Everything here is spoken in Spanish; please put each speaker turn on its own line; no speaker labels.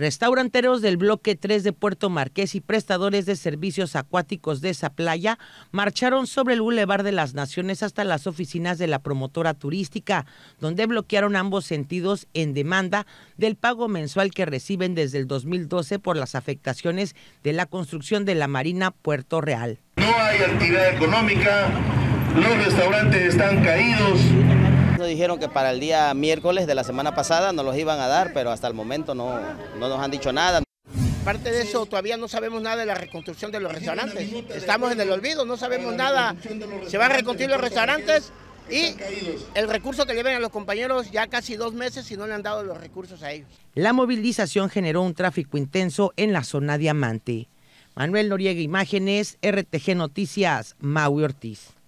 Restauranteros del bloque 3 de Puerto Marqués y prestadores de servicios acuáticos de esa playa marcharon sobre el Boulevard de las Naciones hasta las oficinas de la promotora turística, donde bloquearon ambos sentidos en demanda del pago mensual que reciben desde el 2012 por las afectaciones de la construcción de la Marina Puerto Real.
No hay actividad económica, los restaurantes están caídos, nos dijeron que para el día miércoles de la semana pasada no los iban a dar, pero hasta el momento no, nos han dicho nada.
Aparte de eso, todavía no sabemos nada de la reconstrucción de los restaurantes. Estamos en el olvido, no sabemos nada.
Se van a reconstruir los restaurantes
y el recurso que lleven a los compañeros ya casi dos meses y no le han dado los recursos a ellos.
La movilización generó un tráfico intenso en la zona Diamante. Manuel Noriega Imágenes, RTG Noticias, Maui Ortiz.